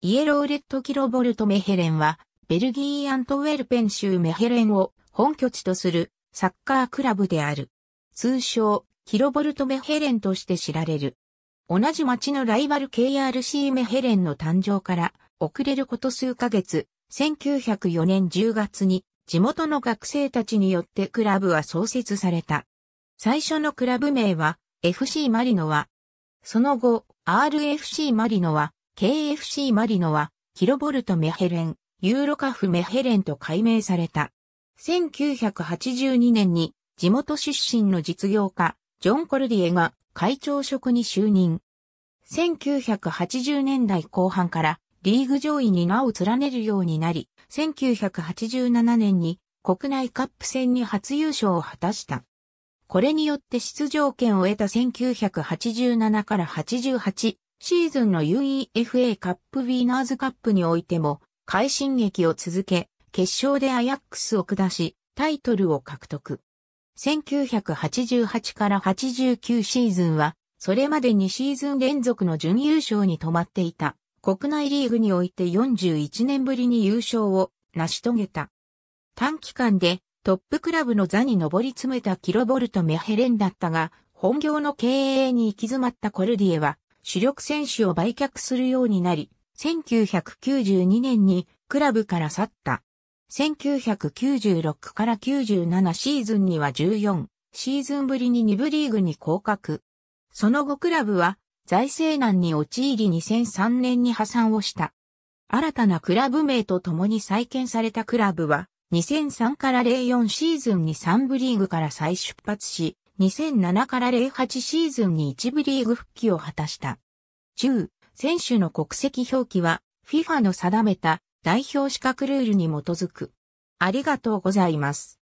イエローレッドキロボルトメヘレンは、ベルギーアントウェルペン州メヘレンを本拠地とするサッカークラブである。通称、キロボルトメヘレンとして知られる。同じ町のライバル KRC メヘレンの誕生から遅れること数ヶ月、1904年10月に地元の学生たちによってクラブは創設された。最初のクラブ名は FC マリノは、その後 RFC マリノは KFC マリノは、キロボルト・メヘレン、ユーロカフ・メヘレンと改名された。1982年に、地元出身の実業家、ジョン・コルディエが会長職に就任。1980年代後半からリーグ上位に名を連ねるようになり、1987年に国内カップ戦に初優勝を果たした。これによって出場権を得た1987から88シーズンの UEFA カップウィーナーズカップにおいても、快進撃を続け、決勝でアヤックスを下し、タイトルを獲得。1988から89シーズンは、それまで2シーズン連続の準優勝に止まっていた、国内リーグにおいて41年ぶりに優勝を成し遂げた。短期間でトップクラブの座に上り詰めたキロボルト・メヘレンだったが、本業の経営に行き詰まったコルディエは、主力選手を売却するようになり、1992年にクラブから去った。1996から97シーズンには14シーズンぶりに2部リーグに降格。その後クラブは財政難に陥り2003年に破産をした。新たなクラブ名と共に再建されたクラブは2003から04シーズンに3部リーグから再出発し、2007から08シーズンに一部リーグ復帰を果たした。10、選手の国籍表記は FIFA の定めた代表資格ルールに基づく。ありがとうございます。